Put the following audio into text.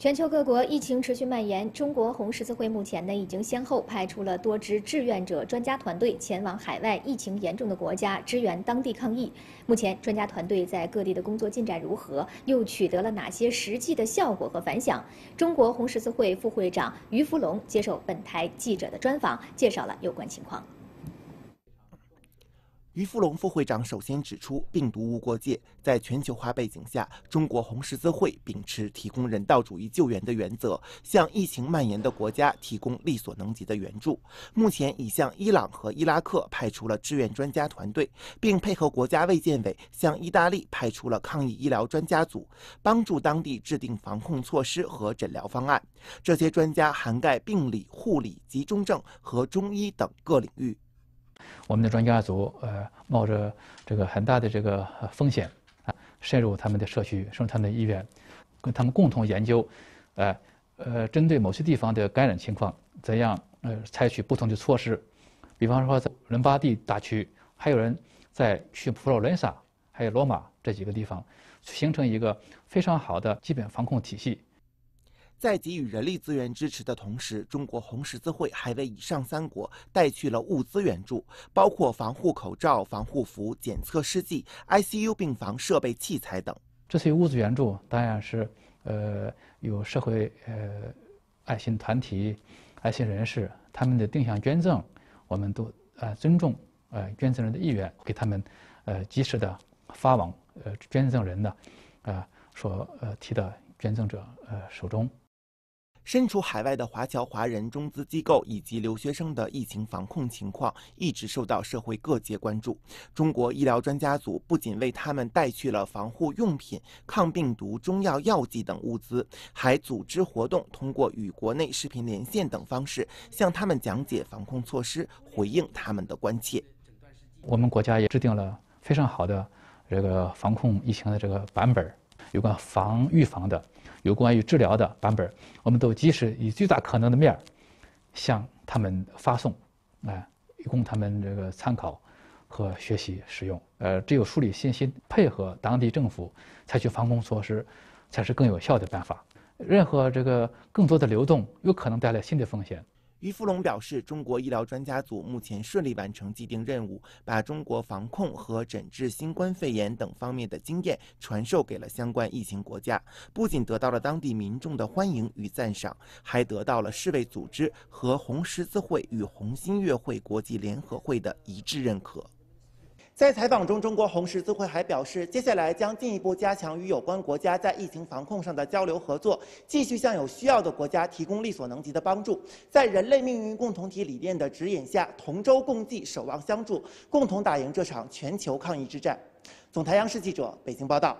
全球各国疫情持续蔓延，中国红十字会目前呢已经先后派出了多支志愿者专家团队前往海外疫情严重的国家支援当地抗疫。目前，专家团队在各地的工作进展如何，又取得了哪些实际的效果和反响？中国红十字会副会长于福龙接受本台记者的专访，介绍了有关情况。于富龙副会长首先指出，病毒无国界，在全球化背景下，中国红十字会秉持提供人道主义救援的原则，向疫情蔓延的国家提供力所能及的援助。目前已向伊朗和伊拉克派出了志愿专家团队，并配合国家卫健委向意大利派出了抗疫医疗专家组，帮助当地制定防控措施和诊疗方案。这些专家涵盖病理、护理、集中症和中医等各领域。我们的专家组，呃，冒着这个很大的这个风险啊，深入他们的社区，生产的医院，跟他们共同研究，呃呃，针对某些地方的感染情况，怎样呃采取不同的措施？比方说，在伦巴第大区，还有人在去佛罗伦萨，还有罗马这几个地方，形成一个非常好的基本防控体系。在给予人力资源支持的同时，中国红十字会还为以上三国带去了物资援助，包括防护口罩、防护服、检测试剂、ICU 病房设备器材等。这些物资援助当然是，呃，有社会呃，爱心团体、爱心人士他们的定向捐赠，我们都呃尊重呃捐赠人的意愿，给他们呃及时的发往呃捐赠人的，呃所呃提的捐赠者呃手中。身处海外的华侨华人、中资机构以及留学生的疫情防控情况一直受到社会各界关注。中国医疗专家组不仅为他们带去了防护用品、抗病毒中药药剂等物资，还组织活动，通过与国内视频连线等方式，向他们讲解防控措施，回应他们的关切。我们国家也制定了非常好的这个防控疫情的这个版本，有关防预防的。有关于治疗的版本，我们都及时以最大可能的面儿向他们发送，啊，以供他们这个参考和学习使用。呃，只有树立信心，配合当地政府采取防控措施，才是更有效的办法。任何这个更多的流动，有可能带来新的风险。于富龙表示，中国医疗专家组目前顺利完成既定任务，把中国防控和诊治新冠肺炎等方面的经验传授给了相关疫情国家，不仅得到了当地民众的欢迎与赞赏，还得到了世卫组织和红十字会与红新月会国际联合会的一致认可。在采访中，中国红十字会还表示，接下来将进一步加强与有关国家在疫情防控上的交流合作，继续向有需要的国家提供力所能及的帮助。在人类命运共同体理念的指引下，同舟共济，守望相助，共同打赢这场全球抗疫之战。总台央视记者北京报道。